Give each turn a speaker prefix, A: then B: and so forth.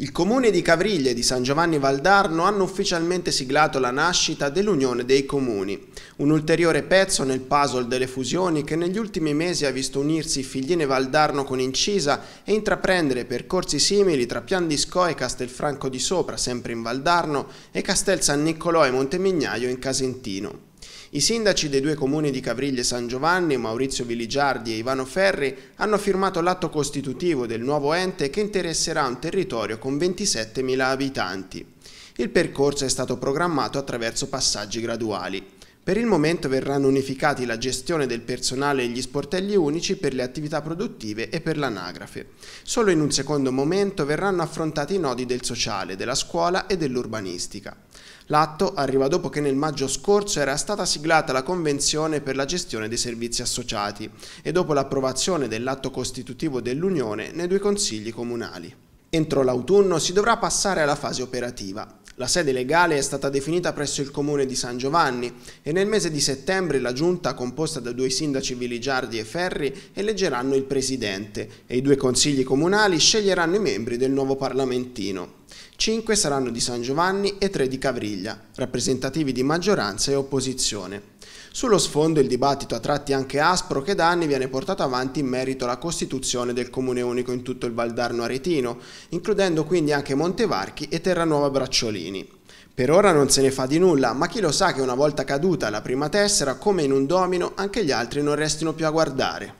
A: Il comune di Cavriglia e di San Giovanni Valdarno hanno ufficialmente siglato la nascita dell'Unione dei Comuni, un ulteriore pezzo nel puzzle delle fusioni che negli ultimi mesi ha visto unirsi Figline Valdarno con Incisa e intraprendere percorsi simili tra Pian di Sco e Castelfranco di Sopra, sempre in Valdarno, e Castel San Niccolò e Montemignaio in Casentino. I sindaci dei due comuni di Cavriglie San Giovanni, Maurizio Viligiardi e Ivano Ferri, hanno firmato l'atto costitutivo del nuovo ente che interesserà un territorio con 27.000 abitanti. Il percorso è stato programmato attraverso passaggi graduali. Per il momento verranno unificati la gestione del personale e gli sportelli unici per le attività produttive e per l'anagrafe. Solo in un secondo momento verranno affrontati i nodi del sociale, della scuola e dell'urbanistica. L'atto arriva dopo che nel maggio scorso era stata siglata la Convenzione per la gestione dei servizi associati e dopo l'approvazione dell'atto costitutivo dell'Unione nei due consigli comunali. Entro l'autunno si dovrà passare alla fase operativa, la sede legale è stata definita presso il comune di San Giovanni e nel mese di settembre la giunta, composta da due sindaci Viligiardi e Ferri, eleggeranno il presidente e i due consigli comunali sceglieranno i membri del nuovo parlamentino. Cinque saranno di San Giovanni e tre di Cavriglia, rappresentativi di maggioranza e opposizione. Sullo sfondo il dibattito a tratti anche aspro che da anni viene portato avanti in merito alla costituzione del comune unico in tutto il Valdarno Aretino, includendo quindi anche Montevarchi e Terranuova Bracciolini. Per ora non se ne fa di nulla, ma chi lo sa che una volta caduta la prima tessera, come in un domino, anche gli altri non restino più a guardare.